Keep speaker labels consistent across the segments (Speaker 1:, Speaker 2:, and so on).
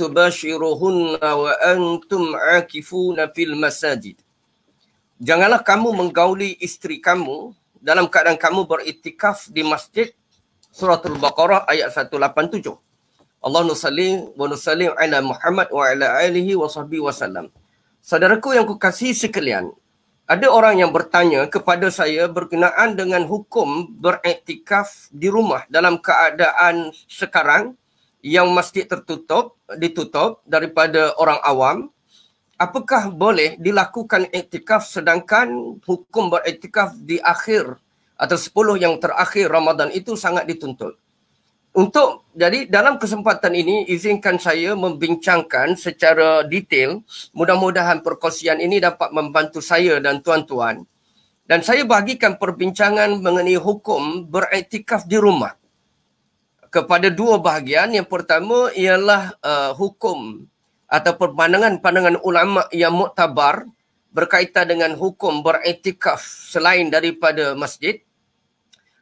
Speaker 1: tubashiruhunna wa antum akifuna fil masajid. Janganlah kamu menggauli isteri kamu dalam keadaan kamu beriktikaf di masjid. Surah Al Baqarah ayat 187. Allah nusallim wa nusallim ala Muhammad wa ala alihi wa sahbihi wa salam. Saudaraku yang kukasihi sekalian, ada orang yang bertanya kepada saya berkenaan dengan hukum beriktikaf di rumah dalam keadaan sekarang yang masjid tertutup ditutup daripada orang awam apakah boleh dilakukan iktikaf sedangkan hukum beriktikaf di akhir atau sepuluh yang terakhir Ramadan itu sangat dituntut untuk jadi dalam kesempatan ini izinkan saya membincangkan secara detail mudah-mudahan perkongsian ini dapat membantu saya dan tuan-tuan dan saya bagikan perbincangan mengenai hukum beriktikaf di rumah kepada dua bahagian. Yang pertama ialah uh, hukum atau pandangan-pandangan ulama yang muktabar berkaitan dengan hukum beretikaf selain daripada masjid.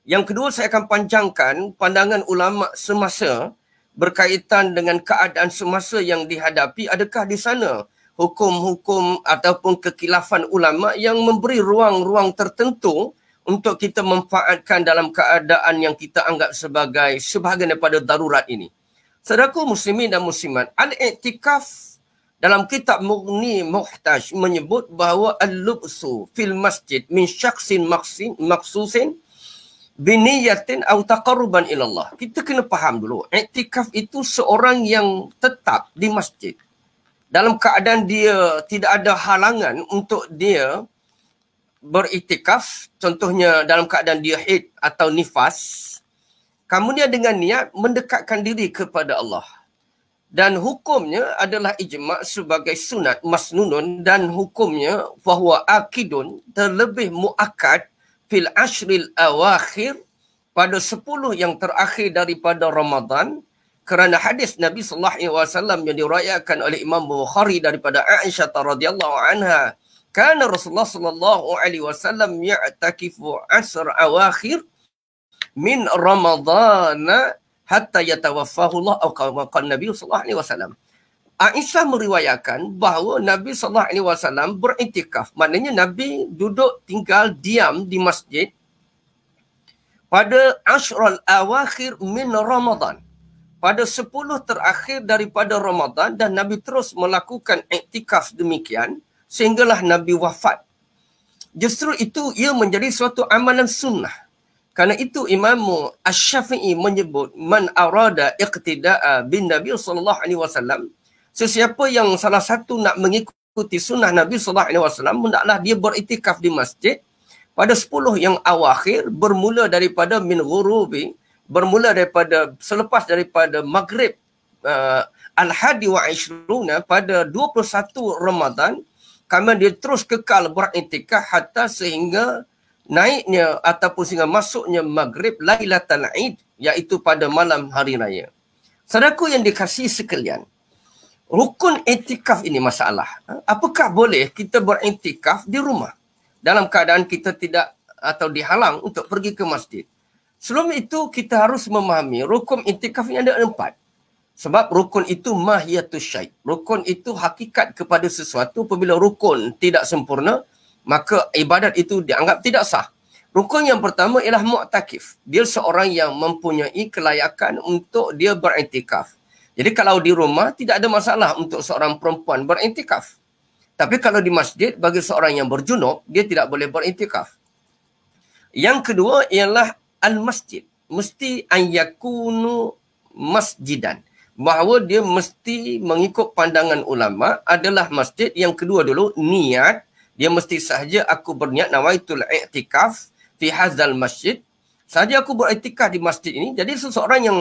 Speaker 1: Yang kedua saya akan panjangkan pandangan ulama semasa berkaitan dengan keadaan semasa yang dihadapi adakah di sana hukum-hukum ataupun kekilafan ulama yang memberi ruang-ruang tertentu untuk kita memanfaatkan dalam keadaan yang kita anggap sebagai sebahagian daripada darurat ini. Saudaraku muslimin dan muslimat, al-iktikaf dalam kitab Mughni Muhtaj menyebut bahawa al-lubsu fil masjid min syaksin maksin, maksusin biniyatin au taqarruban ilallah. Kita kena faham dulu, iktikaf itu seorang yang tetap di masjid. Dalam keadaan dia tidak ada halangan untuk dia beritikaf contohnya dalam keadaan dia haid atau nifas kamu ni dengan niat mendekatkan diri kepada Allah dan hukumnya adalah ijma' sebagai sunat masnunun dan hukumnya bahawa akidun terlebih mu'akad fil ashril awakhir pada sepuluh yang terakhir daripada Ramadan kerana hadis Nabi sallallahu alaihi wasallam yang diriwayatkan oleh Imam Bukhari daripada Aisyah radhiyallahu anha kana Rasulullah sallallahu alaihi wasallam ya'takifu asr awakhir min Ramadhan hatta yatawaffahu Allah atau kama Nabi sallallahu alaihi wasallam. Aisyah meriwayatkan bahawa Nabi sallallahu alaihi wasallam beriktikaf. Maknanya Nabi duduk tinggal diam di masjid pada asrul awakhir min Ramadhan pada sepuluh terakhir daripada Ramadan dan Nabi terus melakukan iktikaf demikian sehinggalah Nabi wafat. Justru itu ia menjadi suatu amalan sunnah. Karena itu Imam Asy-Syafi'i menyebut man arada iqtida'a bin Nabi sallallahu alaihi wasallam sesiapa yang salah satu nak mengikuti sunnah Nabi sallallahu alaihi wasallam hendaklah dia beritikaf di masjid pada sepuluh yang awakhir bermula daripada min ghurubi bermula daripada selepas daripada maghrib uh, al-hadi wa ishruna pada 21 Ramadhan kerana dia terus kekal beriktikaf hatta sehingga naiknya ataupun sehingga masuknya maghrib Lailatul Id iaitu pada malam hari raya. Saudaraku yang dikasihi sekalian, rukun intikaf ini masalah. Ha? Apakah boleh kita berintikaf di rumah dalam keadaan kita tidak atau dihalang untuk pergi ke masjid? Sebelum itu kita harus memahami rukun itikaf yang ada empat. Sebab rukun itu mahiyatus syait. Rukun itu hakikat kepada sesuatu. Apabila rukun tidak sempurna, maka ibadat itu dianggap tidak sah. Rukun yang pertama ialah mu'takif. Dia seorang yang mempunyai kelayakan untuk dia beriktikaf. Jadi kalau di rumah, tidak ada masalah untuk seorang perempuan beriktikaf. Tapi kalau di masjid, bagi seorang yang berjunub, dia tidak boleh beriktikaf. Yang kedua ialah al-masjid. Mesti an yakunu masjidan bahawa dia mesti mengikut pandangan ulama adalah masjid yang kedua dulu niat dia mesti sahaja aku berniat nawaitul i'tikaf fi hazal masjid sahaja aku beriktikaf di masjid ini jadi seseorang yang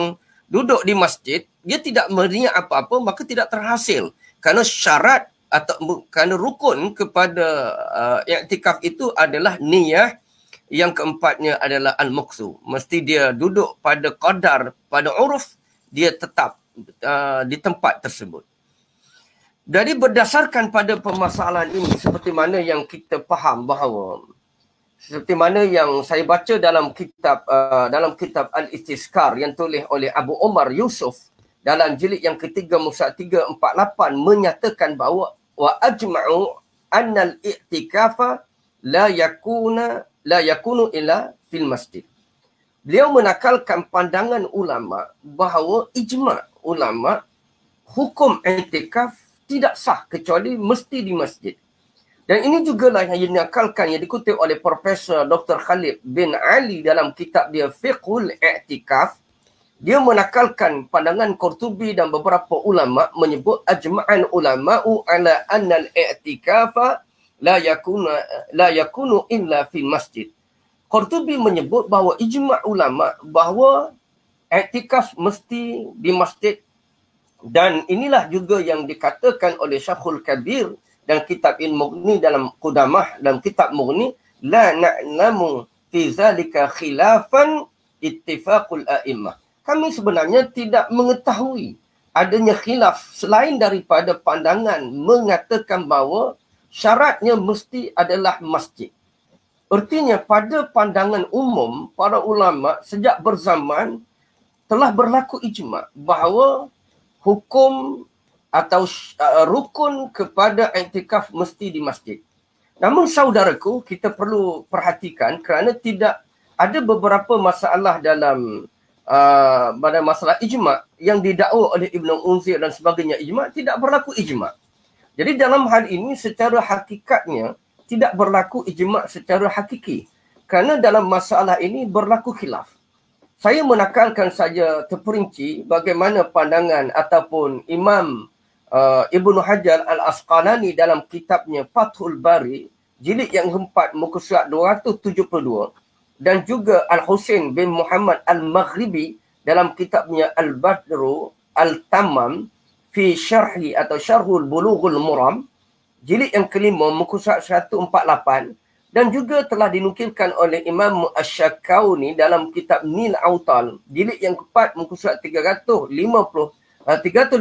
Speaker 1: duduk di masjid dia tidak berniat apa-apa maka tidak terhasil kerana syarat atau kerana rukun kepada uh, i'tikaf itu adalah niat yang keempatnya adalah al muksu mesti dia duduk pada qadar pada uruf dia tetap Ah, di tempat tersebut. Jadi berdasarkan pada permasalahan ini seperti mana yang kita faham bahawa seperti mana yang saya baca dalam kitab uh, dalam kitab Al-Istiskar yang tulis oleh Abu Omar Yusuf dalam jilid yang ketiga Musa 348 menyatakan bahawa wa ajma'u an al i'tikafa la yakuna la yakunu illa fil masjid. Beliau menakalkan pandangan ulama bahawa ijma' ulama hukum etikaf tidak sah kecuali mesti di masjid. Dan ini jugalah yang dinakalkan yang dikutip oleh Profesor Dr. Khalid bin Ali dalam kitab dia Fiqhul Iktikaf. Dia menakalkan pandangan Qurtubi dan beberapa ulama menyebut ajma'an ulama'u ala annal iktikafa la yakuna la yakunu illa fi masjid. Qurtubi menyebut bahawa ijma' ulama' bahawa Etikaf mesti di masjid dan inilah juga yang dikatakan oleh Syekhul Kabir dan kitab Ibn Mughni dalam Qudamah dan kitab Mughni la na'lamu fi zalika khilafan ittifaqul a'immah. Kami sebenarnya tidak mengetahui adanya khilaf selain daripada pandangan mengatakan bahawa syaratnya mesti adalah masjid. Artinya pada pandangan umum para ulama sejak berzaman telah berlaku ijma bahawa hukum atau uh, rukun kepada iktikaf mesti di masjid. Namun saudaraku, kita perlu perhatikan kerana tidak ada beberapa masalah dalam uh, pada masalah ijma yang didakwa oleh Ibnu Unzir dan sebagainya ijma tidak berlaku ijma. Jadi dalam hal ini secara hakikatnya tidak berlaku ijma secara hakiki kerana dalam masalah ini berlaku khilaf saya menakalkan saja terperinci bagaimana pandangan ataupun Imam uh, Ibnu Hajar Al-Asqalani dalam kitabnya Fathul Bari jilid yang keempat muka surat 272 dan juga Al-Husain bin Muhammad Al-Maghribi dalam kitabnya Al-Badru Al-Tamam fi syarhi atau syarhul bulughul muram jilid yang kelima muka surat 148 dan juga telah dinukilkan oleh Imam Asy-Syakawi dalam kitab Nil Autal jilid yang keempat muka surat 350 uh, 357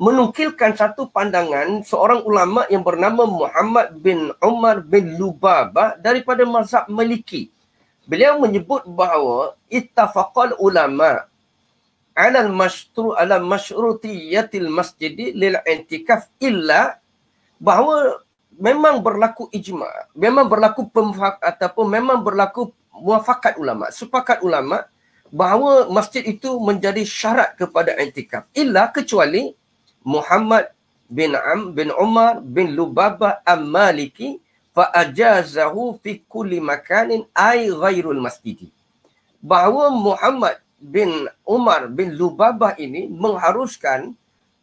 Speaker 1: menukilkan satu pandangan seorang ulama yang bernama Muhammad bin Umar bin Lubaba daripada mazhab Maliki beliau menyebut bahawa ittafaqal ulama alal mashru ala mashrutiyatil masjidil lil intikaf illa bahawa memang berlaku ijma memang berlaku pemfak ataupun memang berlaku muafakat ulama sepakat ulama bahawa masjid itu menjadi syarat kepada intikaf illa kecuali Muhammad bin Am bin Omar bin Lubaba al-Maliki fa fi kulli makanin ay ghairul masjidi bahawa Muhammad bin Umar bin Lubabah ini mengharuskan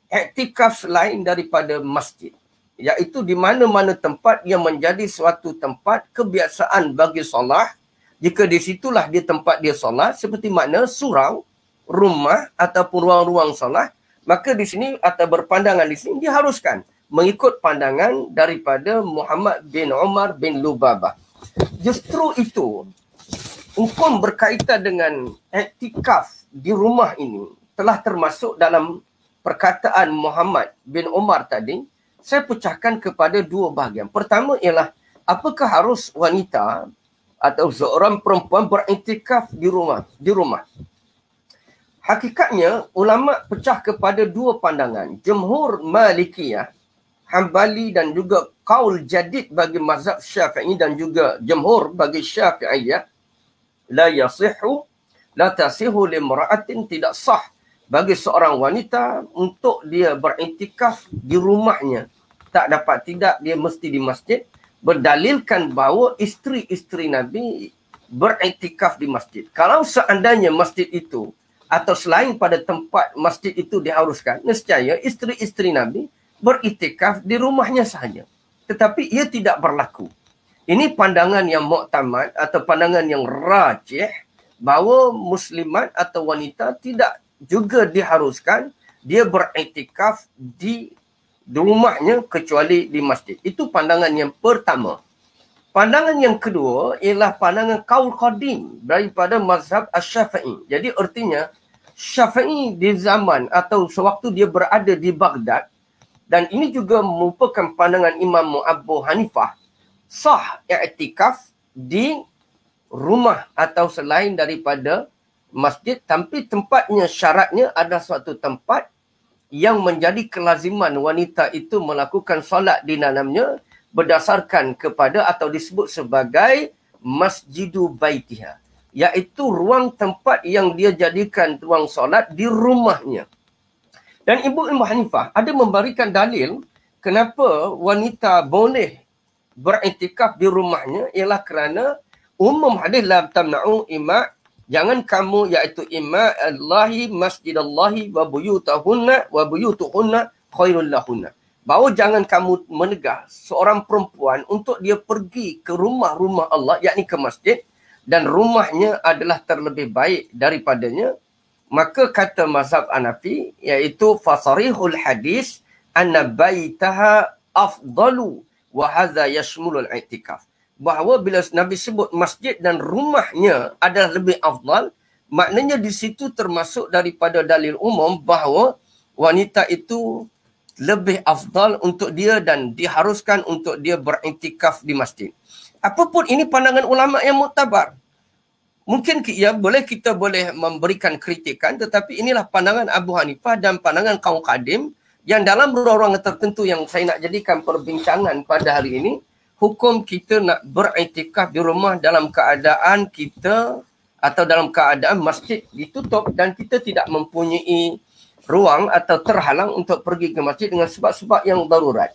Speaker 1: iktikaf selain daripada masjid iaitu di mana-mana tempat yang menjadi suatu tempat kebiasaan bagi solat jika di situlah di tempat dia solat seperti makna surau rumah ataupun ruang-ruang solat maka di sini atau berpandangan di sini diharuskan mengikut pandangan daripada Muhammad bin Omar bin Lubabah justru itu hukum berkaitan dengan etikaf di rumah ini telah termasuk dalam perkataan Muhammad bin Omar tadi saya pecahkan kepada dua bahagian. Pertama ialah apakah harus wanita atau seorang perempuan beriktikaf di rumah? Di rumah. Hakikatnya ulama pecah kepada dua pandangan. Jumhur Malikiyah, Hambali dan juga Kaul Jadid bagi mazhab Syafi'i dan juga Jumhur bagi Syafi'iyah la yasihu la tasihu limra'atin tidak sah bagi seorang wanita untuk dia berintikaf di rumahnya tak dapat tidak dia mesti di masjid berdalilkan bahawa isteri-isteri Nabi beriktikaf di masjid. Kalau seandainya masjid itu atau selain pada tempat masjid itu diharuskan, nescaya isteri-isteri Nabi beriktikaf di rumahnya sahaja. Tetapi ia tidak berlaku. Ini pandangan yang muktamad atau pandangan yang rajih bahawa muslimat atau wanita tidak juga diharuskan dia beriktikaf di di rumahnya kecuali di masjid. Itu pandangan yang pertama. Pandangan yang kedua ialah pandangan kaul qadim daripada mazhab Asy-Syafi'i. Jadi artinya Syafi'i di zaman atau sewaktu dia berada di Baghdad dan ini juga merupakan pandangan Imam Abu Hanifah sah i'tikaf di rumah atau selain daripada masjid tapi tempatnya syaratnya ada suatu tempat yang menjadi kelaziman wanita itu melakukan solat di dalamnya berdasarkan kepada atau disebut sebagai masjidu baitiha iaitu ruang tempat yang dia jadikan ruang solat di rumahnya dan ibu ibu hanifah ada memberikan dalil kenapa wanita boleh beriktikaf di rumahnya ialah kerana umum hadis la tamna'u ima' Jangan kamu iaitu imma Allahi masjid Allahi wa buyutahunna wa buyutuhunna khairul lahunna. Bahawa jangan kamu menegah seorang perempuan untuk dia pergi ke rumah-rumah Allah, yakni ke masjid, dan rumahnya adalah terlebih baik daripadanya. Maka kata mazhab Anafi, iaitu fasarihul hadis, anna baytaha afdalu, wa hadha yashmulul itikaf bahawa bila Nabi sebut masjid dan rumahnya adalah lebih afdal, maknanya di situ termasuk daripada dalil umum bahawa wanita itu lebih afdal untuk dia dan diharuskan untuk dia beriktikaf di masjid. Apapun ini pandangan ulama yang muktabar. Mungkin ya, boleh kita boleh memberikan kritikan tetapi inilah pandangan Abu Hanifah dan pandangan kaum Kadim yang dalam ruang-ruang tertentu yang saya nak jadikan perbincangan pada hari ini hukum kita nak beritikaf di rumah dalam keadaan kita atau dalam keadaan masjid ditutup dan kita tidak mempunyai ruang atau terhalang untuk pergi ke masjid dengan sebab-sebab yang darurat.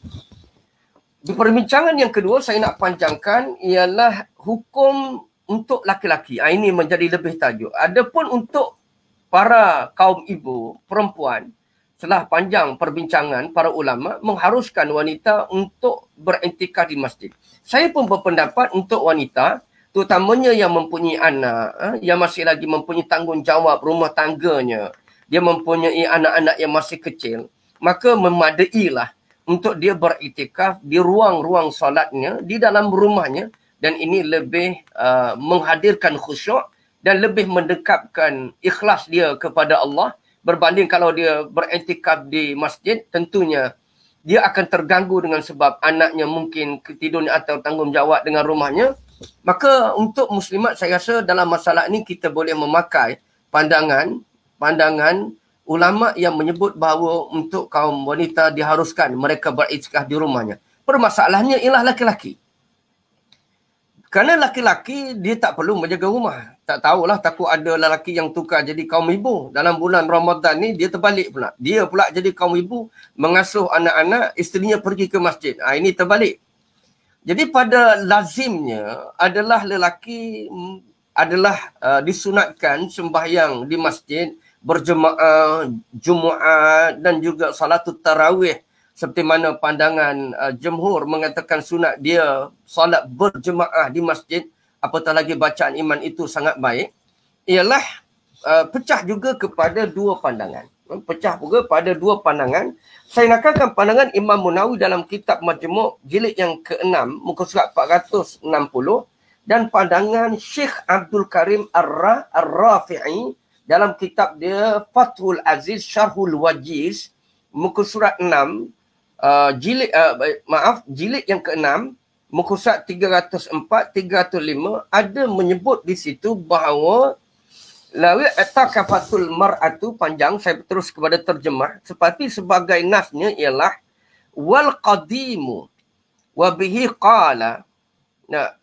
Speaker 1: Di perbincangan yang kedua saya nak panjangkan ialah hukum untuk laki-laki. Ah, ini menjadi lebih tajuk. Adapun untuk para kaum ibu, perempuan, Setelah panjang perbincangan para ulama mengharuskan wanita untuk beriktikaf di masjid. Saya pun berpendapat untuk wanita terutamanya yang mempunyai anak, ha, yang masih lagi mempunyai tanggungjawab rumah tangganya, dia mempunyai anak-anak yang masih kecil, maka memadailah untuk dia beriktikaf di ruang-ruang solatnya di dalam rumahnya dan ini lebih uh, menghadirkan khusyuk dan lebih mendekapkan ikhlas dia kepada Allah berbanding kalau dia beretikaf di masjid tentunya dia akan terganggu dengan sebab anaknya mungkin ketidur atau tanggungjawab dengan rumahnya maka untuk muslimat saya rasa dalam masalah ini kita boleh memakai pandangan pandangan ulama yang menyebut bahawa untuk kaum wanita diharuskan mereka beritikaf di rumahnya permasalahannya ialah laki-laki kerana laki-laki dia tak perlu menjaga rumah. Tak tahulah takut ada lelaki yang tukar jadi kaum ibu. Dalam bulan Ramadan ni dia terbalik pula. Dia pula jadi kaum ibu mengasuh anak-anak, isterinya pergi ke masjid. Ha, ini terbalik. Jadi pada lazimnya adalah lelaki mm, adalah uh, disunatkan sembahyang di masjid berjemaah, jumaat dan juga salatut tarawih seperti mana pandangan uh, jemhur mengatakan sunat dia solat berjemaah di masjid apatah lagi bacaan iman itu sangat baik ialah uh, pecah juga kepada dua pandangan hmm, pecah juga pada dua pandangan saya nakalkan pandangan Imam Munawi dalam kitab Majmu' jilid yang ke-6 muka surat 460 dan pandangan Syekh Abdul Karim Ar-Rafi'i dalam kitab dia Fathul Aziz Syarhul Wajiz muka surat Uh, jilid uh, maaf jilid yang keenam muka surat 304 305 ada menyebut di situ bahawa lawi atakafatul maratu panjang saya terus kepada terjemah seperti sebagai nasnya ialah wal qadimu wabihi qala na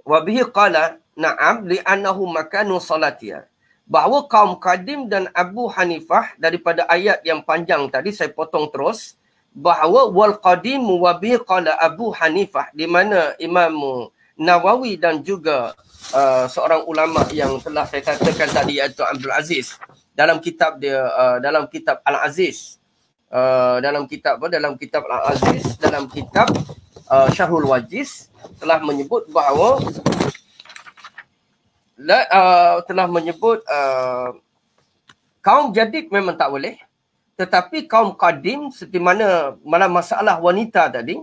Speaker 1: wa qala na'am li makanu salatia bahawa kaum kadim dan abu hanifah daripada ayat yang panjang tadi saya potong terus bahawa wal qadim wa bi qala Abu Hanifah di mana Imam Nawawi dan juga uh, seorang ulama yang telah saya katakan tadi iaitu Abdul Aziz dalam kitab dia uh, dalam kitab Al Aziz uh, dalam kitab apa dalam kitab Al Aziz dalam kitab uh, Syahrul Wajiz telah menyebut bahawa uh, telah menyebut uh, kaum jadid memang tak boleh tetapi kaum kadim seperti mana malam masalah wanita tadi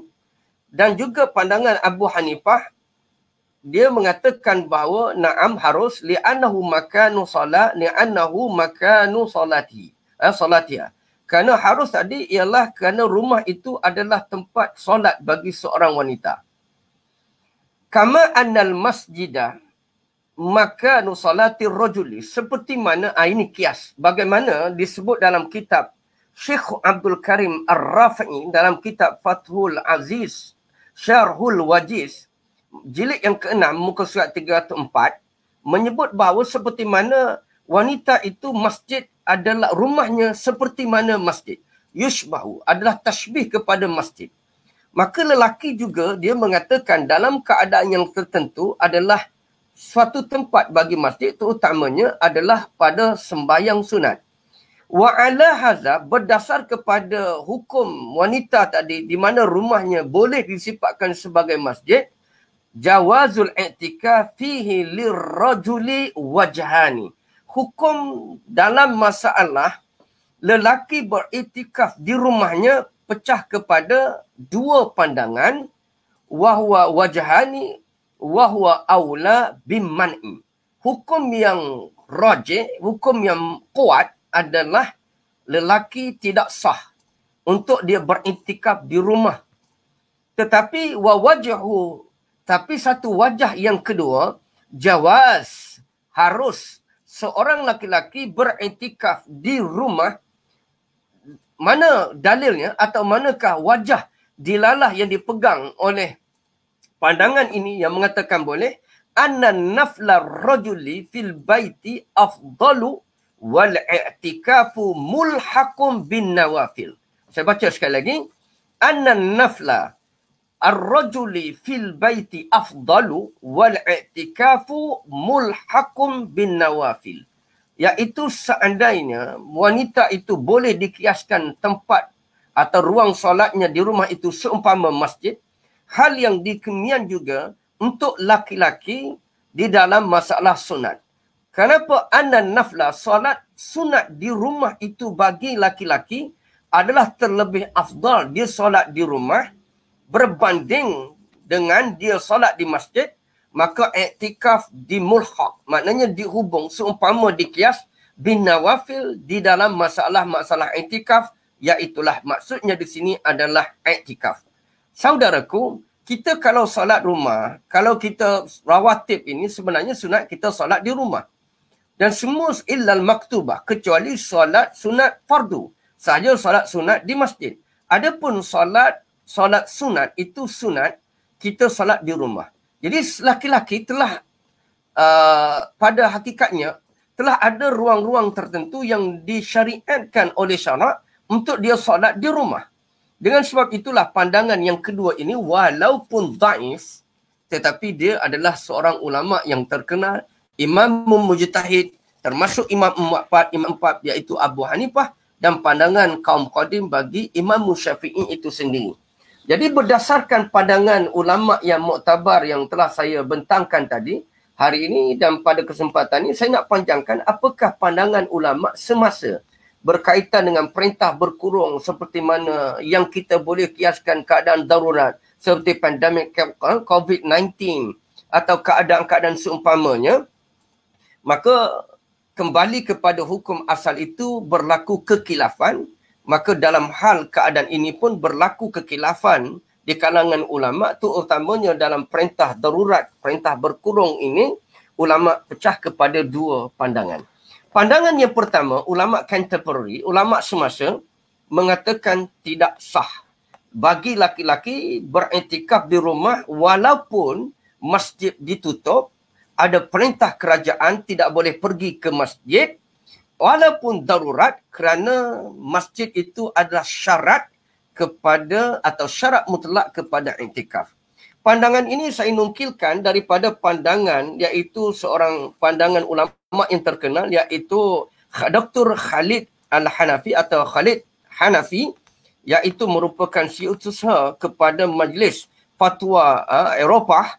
Speaker 1: dan juga pandangan Abu Hanifah dia mengatakan bahawa na'am harus li'annahu makanu salat li'annahu makanu salati eh, salatia ya. kerana harus tadi ialah kerana rumah itu adalah tempat solat bagi seorang wanita kama annal masjidah maka salati rajuli seperti mana ah, ini kias bagaimana disebut dalam kitab Syekh Abdul Karim Ar-Rafi dalam kitab Fathul Aziz Syarhul Wajiz jilid yang ke-6 muka surat 304 menyebut bahawa seperti mana wanita itu masjid adalah rumahnya seperti mana masjid yushbahu adalah tashbih kepada masjid maka lelaki juga dia mengatakan dalam keadaan yang tertentu adalah suatu tempat bagi masjid terutamanya adalah pada sembahyang sunat wa ala hadza berdasar kepada hukum wanita tadi di mana rumahnya boleh disifatkan sebagai masjid jawazul i'tikaf fihi lirajuli wajhani hukum dalam masalah lelaki beritikaf di rumahnya pecah kepada dua pandangan wahwa wajhani wahwa aula bimman'i hukum yang rajih hukum yang kuat adalah lelaki tidak sah untuk dia beriktikaf di rumah. Tetapi wajahu, tapi satu wajah yang kedua Jawas harus seorang lelaki laki beriktikaf di rumah mana dalilnya atau manakah wajah dilalah yang dipegang oleh pandangan ini yang mengatakan boleh anna nafla rojuli fil baiti afdalu wal i'tikafu mulhaqun bin nawafil. Saya baca sekali lagi. Anna nafla ar-rajuli fil baiti afdalu wal i'tikafu mulhaqun bin nawafil. Iaitu seandainya wanita itu boleh dikiaskan tempat atau ruang solatnya di rumah itu seumpama masjid. Hal yang dikemian juga untuk laki-laki di dalam masalah sunat. Kenapa anan nafla solat sunat di rumah itu bagi laki-laki adalah terlebih afdal dia solat di rumah berbanding dengan dia solat di masjid maka iktikaf di mulhaq maknanya dihubung seumpama dikias bin nawafil di dalam masalah-masalah iktikaf iaitulah maksudnya di sini adalah iktikaf saudaraku kita kalau solat rumah kalau kita rawatib ini sebenarnya sunat kita solat di rumah dan semua illal maktubah kecuali solat sunat fardu sahaja solat sunat di masjid adapun solat solat sunat itu sunat kita solat di rumah jadi laki-laki telah uh, pada hakikatnya telah ada ruang-ruang tertentu yang disyariatkan oleh syarak untuk dia solat di rumah dengan sebab itulah pandangan yang kedua ini walaupun daif tetapi dia adalah seorang ulama yang terkenal Imam Mujtahid termasuk Imam Muqfad, Imam Empat iaitu Abu Hanifah dan pandangan kaum Qadim bagi Imam Syafi'i itu sendiri. Jadi berdasarkan pandangan ulama yang muktabar yang telah saya bentangkan tadi, hari ini dan pada kesempatan ini saya nak panjangkan apakah pandangan ulama semasa berkaitan dengan perintah berkurung seperti mana yang kita boleh kiaskan keadaan darurat seperti pandemik COVID-19 atau keadaan-keadaan seumpamanya maka kembali kepada hukum asal itu berlaku kekilafan maka dalam hal keadaan ini pun berlaku kekilafan di kalangan ulama tu utamanya dalam perintah darurat perintah berkurung ini ulama pecah kepada dua pandangan pandangan yang pertama ulama contemporary ulama semasa mengatakan tidak sah bagi laki-laki beriktikaf di rumah walaupun masjid ditutup ada perintah kerajaan tidak boleh pergi ke masjid walaupun darurat kerana masjid itu adalah syarat kepada atau syarat mutlak kepada intikaf. Pandangan ini saya nungkilkan daripada pandangan iaitu seorang pandangan ulama yang terkenal iaitu Dr. Khalid Al-Hanafi atau Khalid Hanafi iaitu merupakan CEO kepada Majlis Fatwa uh, Eropah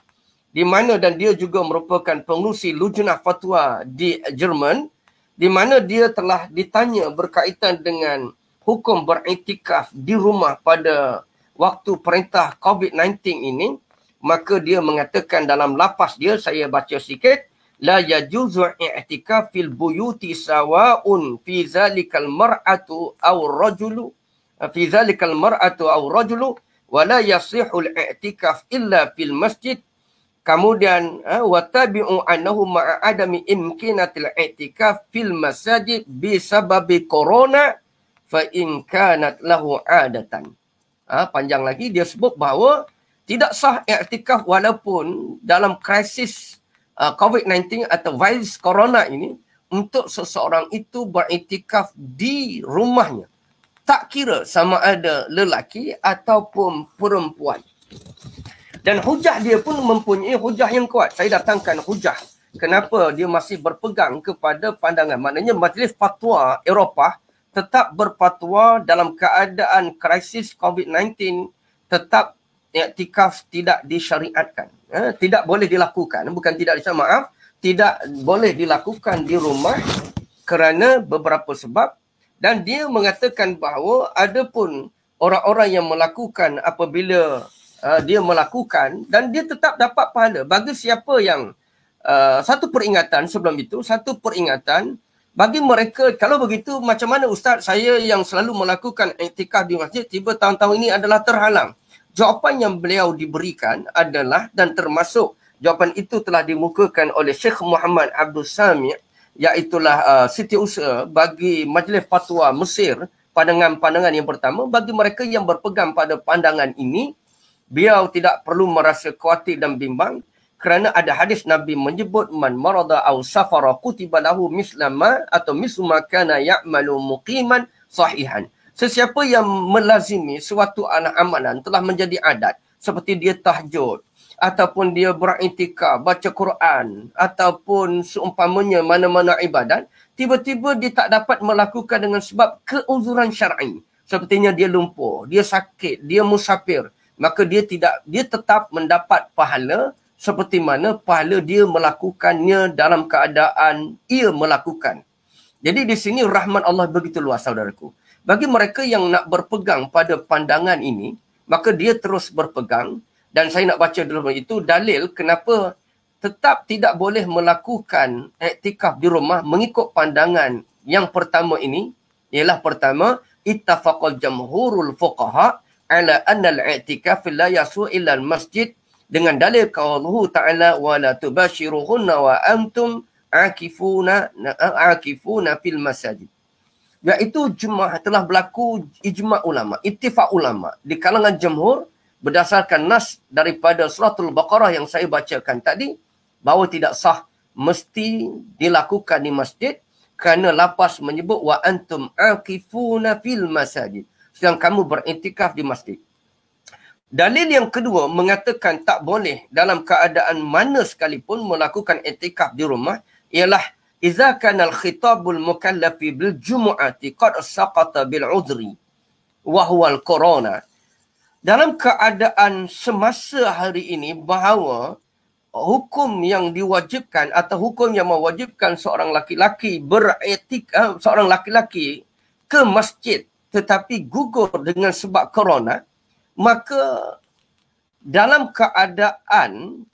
Speaker 1: di mana dan dia juga merupakan pengurusi Lujnah Fatwa di Jerman di mana dia telah ditanya berkaitan dengan hukum beriktikaf di rumah pada waktu perintah COVID-19 ini maka dia mengatakan dalam lapas dia saya baca sikit la yajuzu i'tikaf fil buyuti sawa'un fi zalikal mar'atu aw rajulu fi zalikal mar'atu aw rajulu wa la itikaf illa fil masjid Kemudian eh, wa tabi'u annahu ma'a adami imkinatil i'tikaf fil masajid bi sababi corona fa in kanat lahu adatan. Ah ha, panjang lagi dia sebut bahawa tidak sah i'tikaf walaupun dalam krisis uh, eh, COVID-19 atau virus corona ini untuk seseorang itu beriktikaf di rumahnya. Tak kira sama ada lelaki ataupun perempuan dan hujah dia pun mempunyai hujah yang kuat saya datangkan hujah kenapa dia masih berpegang kepada pandangan maknanya majlis fatwa Eropah tetap berfatwa dalam keadaan krisis COVID-19 tetap iktikaf tidak disyariatkan eh, tidak boleh dilakukan bukan tidak disyariatkan maaf tidak boleh dilakukan di rumah kerana beberapa sebab dan dia mengatakan bahawa ada pun orang-orang yang melakukan apabila Uh, dia melakukan dan dia tetap dapat pahala bagi siapa yang uh, satu peringatan sebelum itu satu peringatan bagi mereka kalau begitu macam mana ustaz saya yang selalu melakukan iktikaf di masjid tiba tahun-tahun ini adalah terhalang jawapan yang beliau diberikan adalah dan termasuk jawapan itu telah dimukakan oleh Syekh Muhammad Abdul Sami iaitu uh, Siti Usa bagi Majlis Fatwa Mesir pandangan-pandangan yang pertama bagi mereka yang berpegang pada pandangan ini Beliau tidak perlu merasa khawatir dan bimbang kerana ada hadis Nabi menyebut man marada au safara kutiba lahu mislama atau misuma kana ya'malu muqiman sahihan. Sesiapa yang melazimi suatu anak amalan telah menjadi adat seperti dia tahajud ataupun dia beritika, baca Quran ataupun seumpamanya mana-mana ibadat, tiba-tiba dia tak dapat melakukan dengan sebab keuzuran syar'i. Sepertinya dia lumpuh, dia sakit, dia musafir maka dia tidak dia tetap mendapat pahala seperti mana pahala dia melakukannya dalam keadaan ia melakukan. Jadi di sini rahmat Allah begitu luas saudaraku. Bagi mereka yang nak berpegang pada pandangan ini, maka dia terus berpegang dan saya nak baca dulu itu dalil kenapa tetap tidak boleh melakukan iktikaf di rumah mengikut pandangan yang pertama ini ialah pertama ittafaqal jamhurul fuqaha' ala anna al-i'tikaf la yasu illa al-masjid dengan dalil qawluhu ta'ala wa la tubashiruhunna wa antum akifuna akifuna fil masajid iaitu jemaah telah berlaku ijma ulama ittifaq ulama di kalangan jemhur berdasarkan nas daripada surah al baqarah yang saya bacakan tadi bahawa tidak sah mesti dilakukan di masjid kerana lapas menyebut wa antum akifuna fil masjid sedang kamu beriktikaf di masjid. Dalil yang kedua mengatakan tak boleh dalam keadaan mana sekalipun melakukan iktikaf di rumah ialah iza al khitabul mukallafi bil jumu'ati qad saqata bil udri wa huwa al corona. Dalam keadaan semasa hari ini bahawa hukum yang diwajibkan atau hukum yang mewajibkan seorang laki-laki beretik eh, seorang laki-laki ke masjid tetapi gugur dengan sebab corona maka dalam keadaan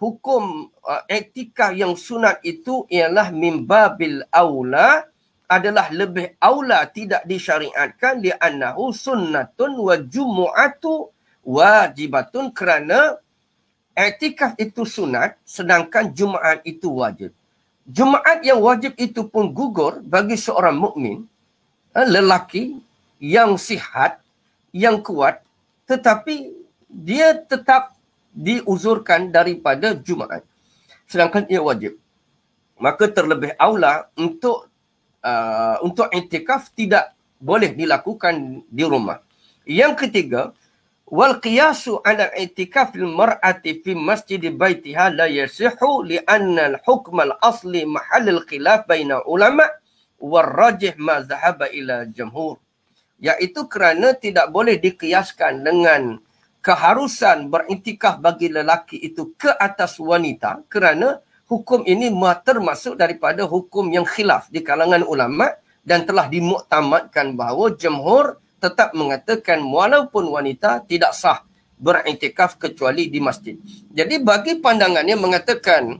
Speaker 1: hukum uh, etika yang sunat itu ialah mimbabil aula adalah lebih aula tidak disyariatkan di annahu sunnatun wa jumu'atu wajibatun kerana etika itu sunat sedangkan jumaat itu wajib. Jumaat yang wajib itu pun gugur bagi seorang mukmin uh, lelaki yang sihat, yang kuat tetapi dia tetap diuzurkan daripada Jumaat. Sedangkan ia wajib. Maka terlebih aula untuk uh, untuk intikaf tidak boleh dilakukan di rumah. Yang ketiga, wal qiyasu ala itikaf al mar'ati fi masjid baitiha la yasihu li anna al hukm al asli mahall al khilaf baina ulama wal rajih ma dhahaba ila jamhur iaitu kerana tidak boleh dikiaskan dengan keharusan beriktikaf bagi lelaki itu ke atas wanita kerana hukum ini termasuk daripada hukum yang khilaf di kalangan ulama dan telah dimuktamadkan bahawa jemhur tetap mengatakan walaupun wanita tidak sah beriktikaf kecuali di masjid. Jadi bagi pandangannya mengatakan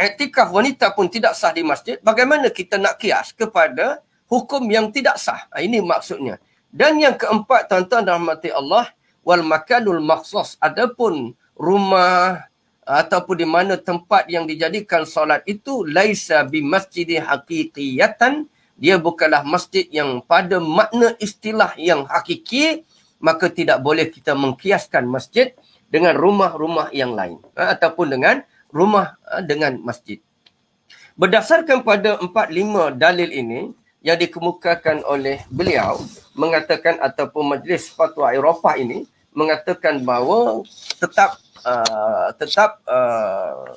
Speaker 1: etikaf wanita pun tidak sah di masjid, bagaimana kita nak kias kepada hukum yang tidak sah? Ha, ini maksudnya. Dan yang keempat tuan-tuan dan hormati Allah wal makanul makhsus adapun rumah ataupun di mana tempat yang dijadikan solat itu laisa bi masjidi haqiqiyatan dia bukanlah masjid yang pada makna istilah yang hakiki maka tidak boleh kita mengkiaskan masjid dengan rumah-rumah yang lain ha, ataupun dengan rumah ha, dengan masjid berdasarkan pada empat lima dalil ini yang dikemukakan oleh beliau mengatakan ataupun majlis fatwa Eropah ini mengatakan bahawa tetap uh, tetap uh,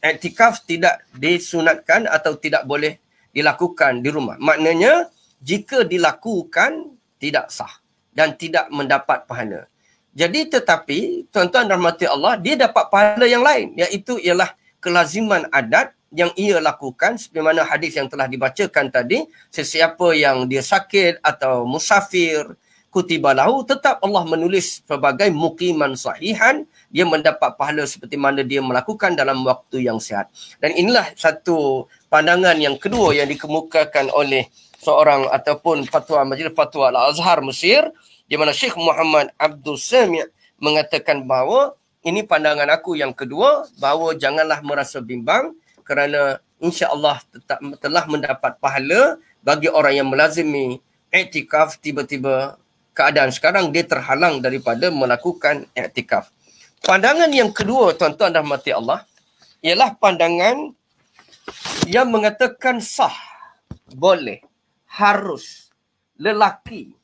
Speaker 1: etikaf tidak disunatkan atau tidak boleh dilakukan di rumah. Maknanya jika dilakukan tidak sah dan tidak mendapat pahala. Jadi tetapi tuan-tuan dan Allah dia dapat pahala yang lain iaitu ialah kelaziman adat yang ia lakukan sebagaimana hadis yang telah dibacakan tadi sesiapa yang dia sakit atau musafir kutiba lahu tetap Allah menulis sebagai mukiman sahihan dia mendapat pahala seperti mana dia melakukan dalam waktu yang sihat dan inilah satu pandangan yang kedua yang dikemukakan oleh seorang ataupun fatwa majlis fatwa al-azhar Mesir di mana Syekh Muhammad Abdul Sami mengatakan bahawa ini pandangan aku yang kedua bahawa janganlah merasa bimbang kerana insya-Allah tetap telah mendapat pahala bagi orang yang melazimi i'tikaf tiba-tiba keadaan sekarang dia terhalang daripada melakukan i'tikaf. Pandangan yang kedua tuan-tuan dan mati Allah ialah pandangan yang mengatakan sah boleh harus lelaki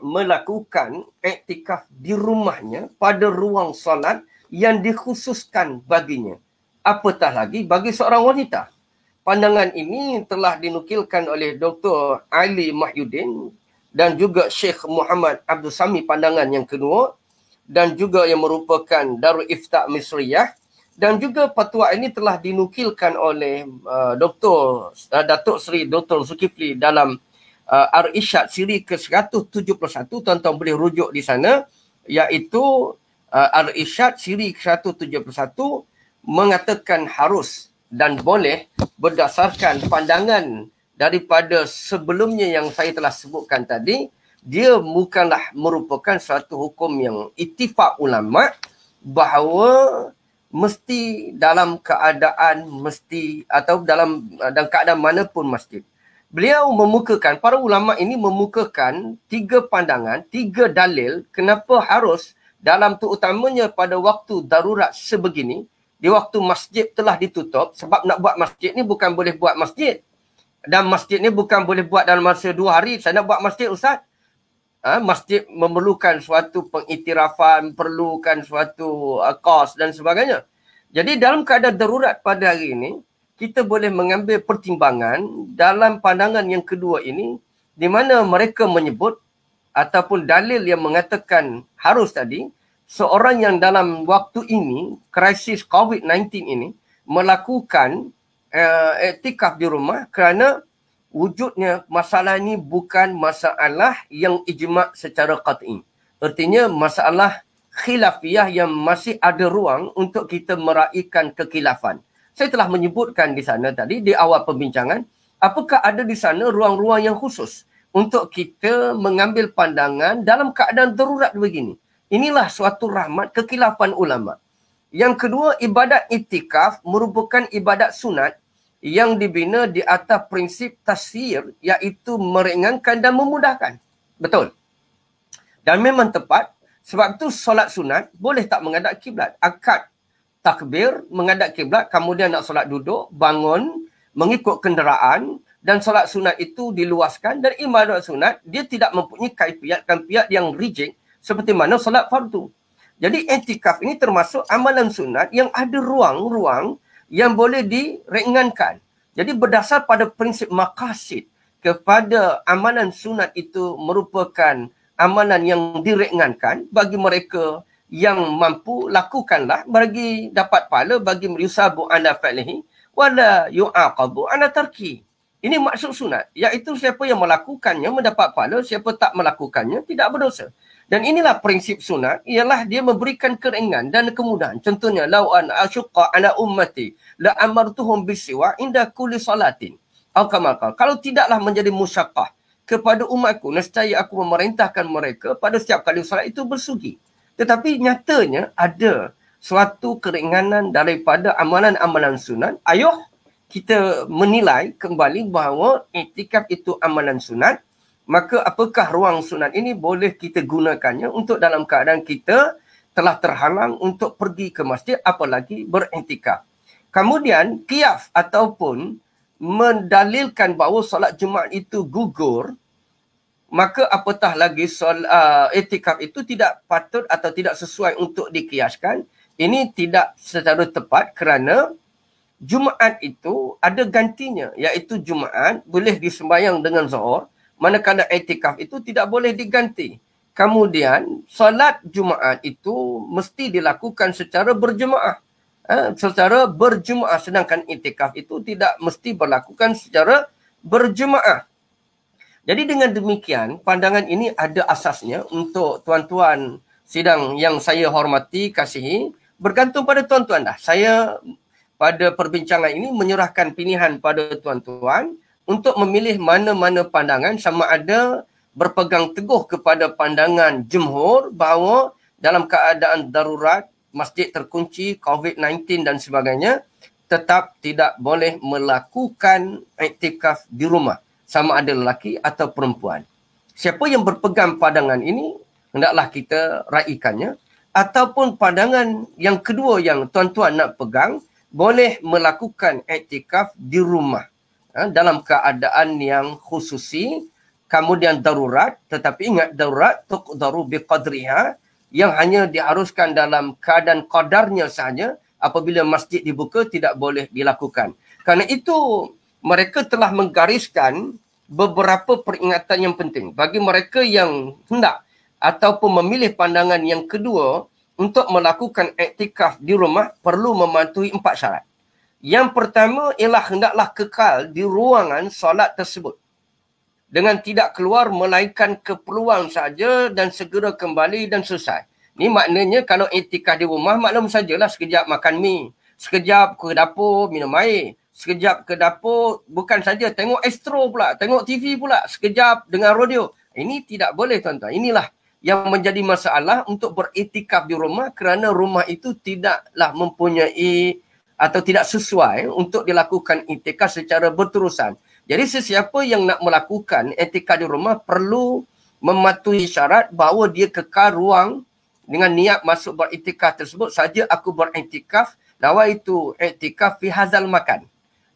Speaker 1: melakukan i'tikaf di rumahnya pada ruang solat yang dikhususkan baginya apatah lagi bagi seorang wanita. Pandangan ini telah dinukilkan oleh Dr. Ali Mahyudin dan juga Sheikh Muhammad Abdul Sami pandangan yang kedua dan juga yang merupakan Darul iftah Misriyah dan juga patua ini telah dinukilkan oleh uh, Dr. Uh, Datuk Seri Dr. Zulkifli dalam uh, Ar-Isyad siri ke-171 tuan-tuan boleh rujuk di sana iaitu uh, Ar-Isyad siri ke-171 mengatakan harus dan boleh berdasarkan pandangan daripada sebelumnya yang saya telah sebutkan tadi dia bukanlah merupakan satu hukum yang itifak ulama bahawa mesti dalam keadaan mesti atau dalam dalam keadaan mana pun masjid. Beliau memukakan para ulama ini memukakan tiga pandangan, tiga dalil kenapa harus dalam terutamanya pada waktu darurat sebegini di waktu masjid telah ditutup sebab nak buat masjid ni bukan boleh buat masjid dan masjid ni bukan boleh buat dalam masa dua hari saya nak buat masjid ustaz ha, masjid memerlukan suatu pengiktirafan perlukan suatu uh, kos dan sebagainya jadi dalam keadaan darurat pada hari ini kita boleh mengambil pertimbangan dalam pandangan yang kedua ini di mana mereka menyebut ataupun dalil yang mengatakan harus tadi seorang yang dalam waktu ini krisis COVID-19 ini melakukan uh, eh, etikaf di rumah kerana wujudnya masalah ini bukan masalah yang ijma' secara qat'i. Artinya masalah khilafiyah yang masih ada ruang untuk kita meraihkan kekilafan. Saya telah menyebutkan di sana tadi di awal pembincangan apakah ada di sana ruang-ruang yang khusus untuk kita mengambil pandangan dalam keadaan terurat begini. Inilah suatu rahmat kekilafan ulama. Yang kedua, ibadat itikaf merupakan ibadat sunat yang dibina di atas prinsip tasir iaitu meringankan dan memudahkan. Betul. Dan memang tepat sebab tu solat sunat boleh tak mengadap kiblat. Akad takbir mengadap kiblat kemudian nak solat duduk, bangun, mengikut kenderaan dan solat sunat itu diluaskan dan ibadat sunat dia tidak mempunyai kaifiat-kaifiat yang rigid seperti mana solat fardu. Jadi etikaf ini termasuk amalan sunat yang ada ruang-ruang yang boleh direngankan. Jadi berdasar pada prinsip makasid kepada amalan sunat itu merupakan amalan yang direngankan bagi mereka yang mampu lakukanlah bagi dapat pahala bagi yusabu ala fa'lihi wala yu'aqabu ala tarki. Ini maksud sunat iaitu siapa yang melakukannya mendapat pahala siapa tak melakukannya tidak berdosa. Dan inilah prinsip sunat ialah dia memberikan keringan dan kemudahan. Contohnya lau an asyqa ala ummati la amartuhum bisiwa inda kulli salatin. al Kalau tidaklah menjadi musyakah kepada umatku, nescaya aku memerintahkan mereka pada setiap kali solat itu bersugi. Tetapi nyatanya ada suatu keringanan daripada amalan-amalan sunat. Ayuh kita menilai kembali bahawa etikaf itu amalan sunat maka apakah ruang sunat ini boleh kita gunakannya untuk dalam keadaan kita telah terhalang untuk pergi ke masjid apalagi berintikaf. Kemudian kiaf ataupun mendalilkan bahawa solat Jumaat itu gugur maka apatah lagi sol uh, itu tidak patut atau tidak sesuai untuk dikiaskan. Ini tidak secara tepat kerana Jumaat itu ada gantinya iaitu Jumaat boleh disembayang dengan Zuhur manakala etikaf itu tidak boleh diganti. Kemudian salat Jumaat itu mesti dilakukan secara berjemaah. Ha, secara berjemaah sedangkan etikaf itu tidak mesti berlakukan secara berjemaah. Jadi dengan demikian pandangan ini ada asasnya untuk tuan-tuan sidang yang saya hormati, kasihi. Bergantung pada tuan-tuan dah. Saya pada perbincangan ini menyerahkan pilihan pada tuan-tuan untuk memilih mana-mana pandangan sama ada berpegang teguh kepada pandangan jumhur bahawa dalam keadaan darurat, masjid terkunci, COVID-19 dan sebagainya, tetap tidak boleh melakukan iktikaf di rumah sama ada lelaki atau perempuan. Siapa yang berpegang pandangan ini, hendaklah kita raikannya. Ataupun pandangan yang kedua yang tuan-tuan nak pegang, boleh melakukan iktikaf di rumah. Ha, dalam keadaan yang khususi kemudian darurat tetapi ingat darurat tuqdaru biqadriha yang hanya diharuskan dalam keadaan kadarnya sahaja apabila masjid dibuka tidak boleh dilakukan kerana itu mereka telah menggariskan beberapa peringatan yang penting bagi mereka yang hendak ataupun memilih pandangan yang kedua untuk melakukan iktikaf di rumah perlu mematuhi empat syarat yang pertama ialah hendaklah kekal di ruangan solat tersebut. Dengan tidak keluar melainkan keperluan saja dan segera kembali dan selesai. Ini maknanya kalau etikah di rumah maklum sajalah sekejap makan mie. Sekejap ke dapur minum air. Sekejap ke dapur bukan saja tengok astro pula. Tengok TV pula. Sekejap dengan radio. Ini tidak boleh tuan-tuan. Inilah yang menjadi masalah untuk beretikaf di rumah kerana rumah itu tidaklah mempunyai atau tidak sesuai untuk dilakukan itikaf secara berterusan. Jadi sesiapa yang nak melakukan itikaf di rumah perlu mematuhi syarat bahawa dia kekal ruang dengan niat masuk beritikaf tersebut saja aku beritikaf nawaitu itikaf fi hazal makan.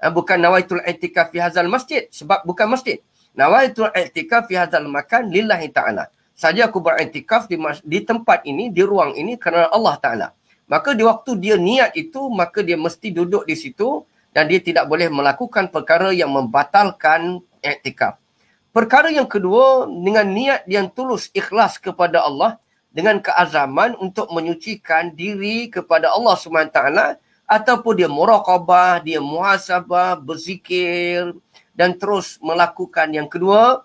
Speaker 1: Eh, bukan nawaitu itikaf fi hazal masjid sebab bukan masjid. Nawaitu itikaf fi hazal makan lillahi ta'ala. Saja aku beritikaf di, di tempat ini, di ruang ini kerana Allah Ta'ala maka di waktu dia niat itu maka dia mesti duduk di situ dan dia tidak boleh melakukan perkara yang membatalkan iktikaf. Perkara yang kedua dengan niat yang tulus ikhlas kepada Allah dengan keazaman untuk menyucikan diri kepada Allah SWT ataupun dia muraqabah, dia muhasabah, berzikir dan terus melakukan yang kedua.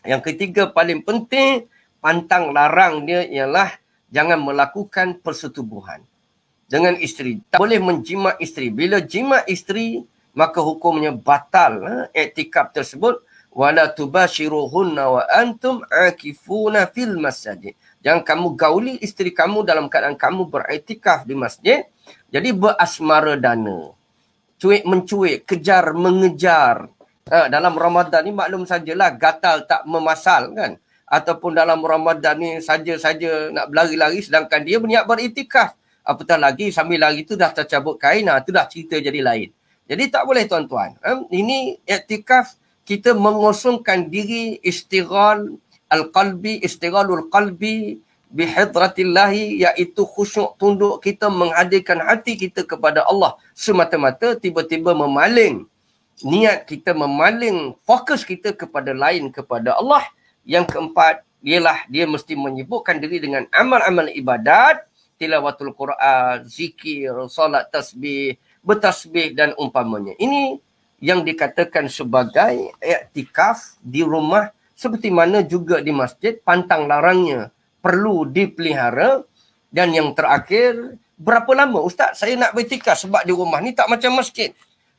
Speaker 1: Yang ketiga paling penting pantang larang dia ialah jangan melakukan persetubuhan dengan isteri. Tak boleh menjima isteri. Bila jima isteri, maka hukumnya batal ha? etikab tersebut. Wala tubashiruhunna wa antum akifuna fil masjid. Jangan kamu gauli isteri kamu dalam keadaan kamu beretikaf di masjid. Jadi berasmara dana. Cuik mencuik, kejar mengejar. Ha, dalam Ramadan ni maklum sajalah gatal tak memasal kan. Ataupun dalam Ramadan ni saja-saja nak berlari-lari sedangkan dia berniat beretikaf apatah lagi sambil lagi tu dah tercabut kain ah tu dah cerita jadi lain jadi tak boleh tuan-tuan eh? ini iktikaf kita mengosongkan diri istighal al-qalbi istighalul qalbi bihidratillahi iaitu khusyuk tunduk kita menghadirkan hati kita kepada Allah semata-mata tiba-tiba memaling niat kita memaling fokus kita kepada lain kepada Allah yang keempat ialah dia mesti menyibukkan diri dengan amal-amal ibadat tilawatul Quran, zikir, solat tasbih, bertasbih dan umpamanya. Ini yang dikatakan sebagai iktikaf di rumah seperti mana juga di masjid pantang larangnya perlu dipelihara dan yang terakhir berapa lama ustaz saya nak beriktikaf sebab di rumah ni tak macam masjid.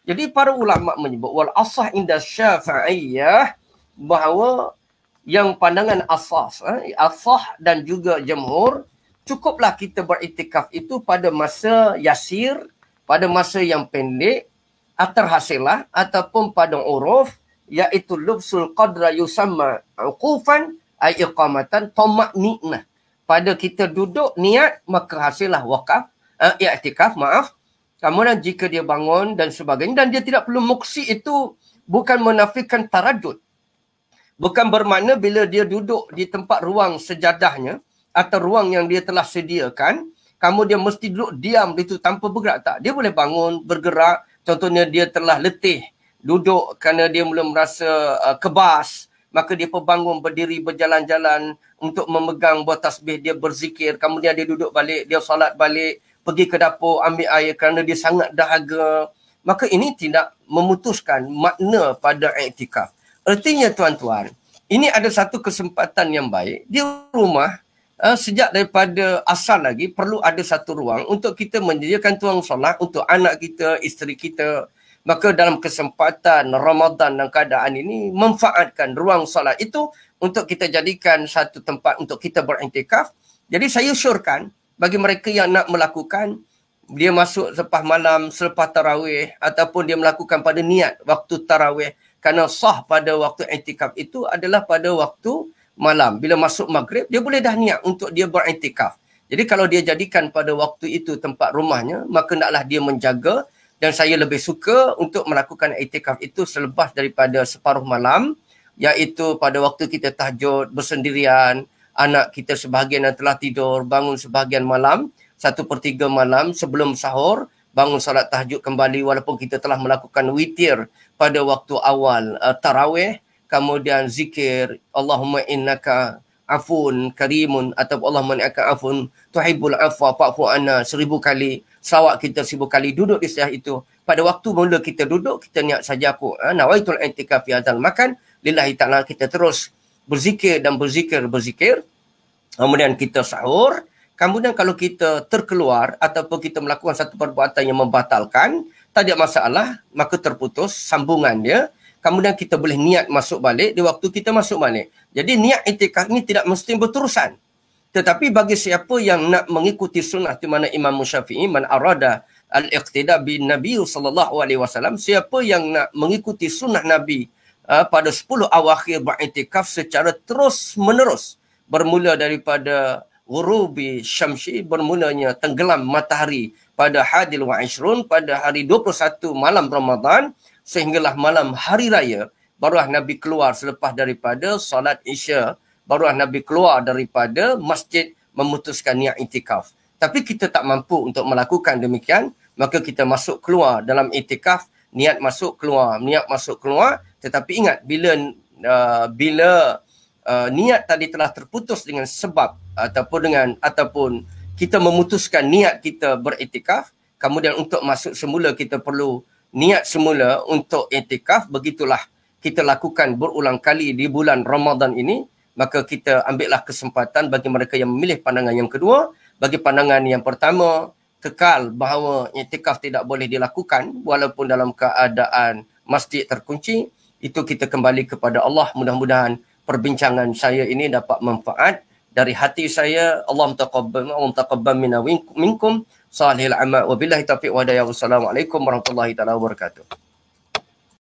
Speaker 1: Jadi para ulama menyebut wal asah inda syafi'iyah bahawa yang pandangan asas, eh, asah dan juga jemur cukuplah kita beritikaf itu pada masa yasir, pada masa yang pendek, hasilah ataupun pada uruf iaitu lubsul qadra yusamma uqufan ay iqamatan tamanna pada kita duduk niat maka hasilah wakaf uh, i'tikaf maaf kemudian jika dia bangun dan sebagainya dan dia tidak perlu muksi itu bukan menafikan taradud bukan bermakna bila dia duduk di tempat ruang sejadahnya atau ruang yang dia telah sediakan kamu dia mesti duduk diam itu tanpa bergerak tak dia boleh bangun bergerak contohnya dia telah letih duduk kerana dia mula merasa uh, kebas maka dia pembangun berdiri berjalan-jalan untuk memegang buah tasbih dia berzikir kemudian dia duduk balik dia salat balik pergi ke dapur ambil air kerana dia sangat dahaga maka ini tidak memutuskan makna pada etika. artinya tuan-tuan ini ada satu kesempatan yang baik di rumah uh, sejak daripada asal lagi perlu ada satu ruang untuk kita menyediakan tuang solat untuk anak kita, isteri kita. Maka dalam kesempatan Ramadan dan keadaan ini memanfaatkan ruang solat itu untuk kita jadikan satu tempat untuk kita beriktikaf. Jadi saya syorkan bagi mereka yang nak melakukan dia masuk selepas malam, selepas tarawih ataupun dia melakukan pada niat waktu tarawih kerana sah pada waktu iktikaf itu adalah pada waktu malam bila masuk maghrib dia boleh dah niat untuk dia beriktikaf jadi kalau dia jadikan pada waktu itu tempat rumahnya maka hendaklah dia menjaga dan saya lebih suka untuk melakukan iktikaf itu selepas daripada separuh malam iaitu pada waktu kita tahajud bersendirian anak kita sebahagian yang telah tidur bangun sebahagian malam satu per tiga malam sebelum sahur bangun salat tahajud kembali walaupun kita telah melakukan witir pada waktu awal uh, tarawih kemudian zikir Allahumma innaka afun karimun atau Allahumma innaka afun tuhibbul afwa fa'fu anna seribu kali selawat kita seribu kali duduk di sejarah itu pada waktu mula kita duduk kita niat saja aku ah, nawaitul intikaf fi hadzal makan lillahi ta'ala kita terus berzikir dan berzikir berzikir kemudian kita sahur kemudian kalau kita terkeluar ataupun kita melakukan satu perbuatan yang membatalkan tak ada masalah maka terputus sambungan dia kemudian kita boleh niat masuk balik di waktu kita masuk balik. Jadi niat itikaf ni tidak mesti berterusan. Tetapi bagi siapa yang nak mengikuti sunnah di mana Imam Syafi'i man arada al-iqtida bin Nabi sallallahu alaihi siapa yang nak mengikuti sunnah Nabi uh, pada 10 awakhir beritikaf secara terus menerus bermula daripada urubi Syamsi bermulanya tenggelam matahari pada hadil wa'ishrun pada hari 21 malam Ramadan sehinggalah malam hari raya barulah Nabi keluar selepas daripada salat Isya barulah Nabi keluar daripada masjid memutuskan niat itikaf tapi kita tak mampu untuk melakukan demikian maka kita masuk keluar dalam itikaf niat masuk keluar niat masuk keluar tetapi ingat bila uh, bila uh, niat tadi telah terputus dengan sebab ataupun dengan ataupun kita memutuskan niat kita beritikaf kemudian untuk masuk semula kita perlu niat semula untuk itikaf begitulah kita lakukan berulang kali di bulan Ramadan ini maka kita ambillah kesempatan bagi mereka yang memilih pandangan yang kedua bagi pandangan yang pertama kekal bahawa itikaf tidak boleh dilakukan walaupun dalam keadaan masjid terkunci itu kita kembali kepada Allah mudah-mudahan perbincangan saya ini dapat manfaat dari hati saya Allah taqabbal Allah taqabbal minkum salih al-amal wabillahi taufiq wa hidayah wassalamualaikum warahmatullahi taala wabarakatuh